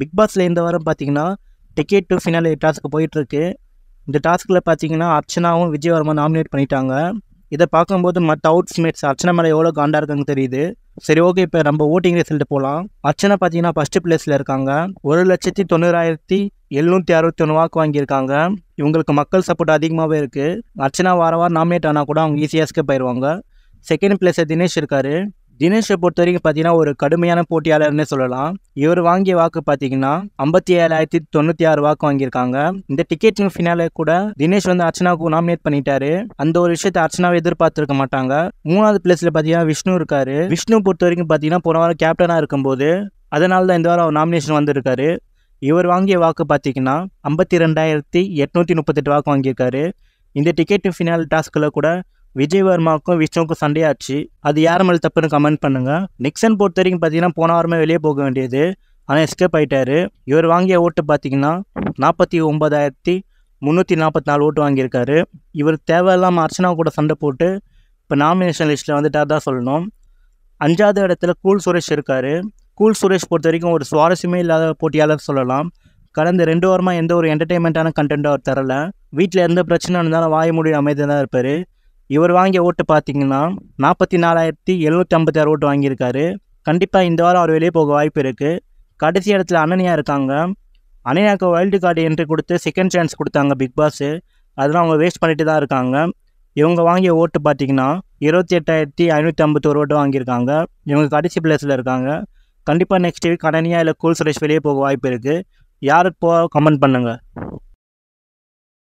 big பாஸில் இந்த வாரம் பார்த்தீங்கன்னா டிக்கெட் டு ஃபினாலி டாஸ்க்கு போயிட்டுருக்கு இந்த டாஸ்கில் பார்த்தீங்கன்னா அர்ச்சனாவும் விஜயவர்மா நாமினேட் பண்ணிட்டாங்க இதை பார்க்கும்போது மற்ற அவுட்ஸ்மேட்ஸ் அர்ச்சனா மேலே எவ்வளோ காண்டாக இருக்காங்கன்னு தெரியுது சரி ஓகே இப்போ நம்ம ஓட்டிங் ரிசல்ட் போகலாம் அர்ச்சனை பார்த்தீங்கன்னா ஃபஸ்ட்டு பிளேஸில் இருக்காங்க ஒரு லட்சத்தி தொண்ணூறாயிரத்தி எழுநூற்றி அறுபத்தி ஒன்று வாக்கு வாங்கியிருக்காங்க இவங்களுக்கு மக்கள் சப்போர்ட் அதிகமாகவே இருக்குது அர்ச்சனா வார வாரம் நாமினேட் ஆனால் கூட அவங்க ஈஸியாக போயிடுவாங்க ஆயிடுவாங்க செகண்ட் பிளேஸில் தினேஷ் இருக்கார் தினேஷை பொறுத்த வரைக்கும் பார்த்தீங்கன்னா ஒரு கடுமையான போட்டியாளர்னு சொல்லலாம் இவர் வாங்கிய வாக்கு பார்த்தீங்கன்னா ஐம்பத்தி ஏழாயிரத்தி தொண்ணூற்றி ஆறு வாக்கு வாங்கியிருக்காங்க இந்த டிக்கெட்டிங் ஃபினாலே கூட தினேஷ் வந்து அர்ச்சனாவுக்கு நாமினேட் பண்ணிட்டாரு அந்த ஒரு விஷயத்தை அர்ச்சனாவை எதிர்பார்த்துருக்க மாட்டாங்க மூணாவது பிளேஸில் பார்த்தீங்கன்னா விஷ்ணு இருக்காரு விஷ்ணு பொறுத்த வரைக்கும் பார்த்தீங்கன்னா போன வாரம் கேப்டனாக இருக்கும்போது அதனால தான் இந்த வாரம் அவர் நாமினேஷன் வந்திருக்காரு இவர் வாங்கிய வாக்கு பார்த்தீங்கன்னா ஐம்பத்தி ரெண்டாயிரத்தி எட்நூற்றி முப்பத்தெட்டு வாக்கு வாங்கியிருக்காரு இந்த டிக்கெட்டிங் ஃபினால் டாஸ்கில் கூட விஜய் வர்மாவுக்கும் விஷ்ணுவுக்கும் சண்டையாச்சு அது யார் மேலே தப்புன்னு கமெண்ட் பண்ணுங்கள் நிக்சன் பொறுத்த வரைக்கும் பார்த்தீங்கன்னா போன வாரமே வெளியே போக வேண்டியது ஆனால் எஸ்கேப் ஆகிட்டார் இவர் வாங்கிய ஓட்டு பார்த்தீங்கன்னா நாற்பத்தி ஒம்பதாயிரத்தி முந்நூற்றி நாற்பத்தி நாலு ஓட்டு வாங்கியிருக்காரு இவர் தேவையில்லாமல் அர்ச்சனா கூட சண்டை போட்டு இப்போ நாமினேஷன் லிஸ்ட்டில் வந்துட்டார் தான் சொல்லணும் அஞ்சாவது இடத்துல கூல் சுரேஷ் இருக்கார் கூல் சுரேஷ் பொறுத்த வரைக்கும் ஒரு சுவாரஸ்யமே இல்லாத போட்டியாளர் சொல்லலாம் கடந்த ரெண்டு வாரமாக எந்த ஒரு என்டர்டெயின்மெண்ட்டான கண்டென்ட்டும் அவர் தரல வீட்டில் எந்த பிரச்சனை இருந்தாலும் வாய மொழி அமைதியாக தான் இருப்பார் இவர் வாங்கிய ஓட்டு பார்த்தீங்கன்னா நாற்பத்தி நாலாயிரத்தி எழுநூற்றி ஐம்பத்தி ஆறு ஓட்டு வாங்கியிருக்காரு கண்டிப்பாக இந்த வாரம் அவர் வெளியே போக வாய்ப்பு இருக்குது கடைசி இடத்துல அனனியா இருக்காங்க அண்ணனியாவுக்கு வைல்டு கார்டு என்ட்ரி கொடுத்து செகண்ட் சான்ஸ் கொடுத்தாங்க பிக் அதெல்லாம் அவங்க வேஸ்ட் பண்ணிட்டு தான் இருக்காங்க இவங்க வாங்கிய ஓட்டு பார்த்தீங்கன்னா இருபத்தி எட்டாயிரத்தி ஐநூற்றி ஐம்பத்தோரு ஓட்டு வாங்கியிருக்காங்க இவங்க கடைசி பிளேஸில் இருக்காங்க கண்டிப்பாக நெக்ஸ்ட் வீக் அனனியா இல்லை கூல் சுரேஷ் வெளியே போக வாய்ப்பு இருக்குது யாருக்கு போக கமெண்ட் பண்ணுங்கள்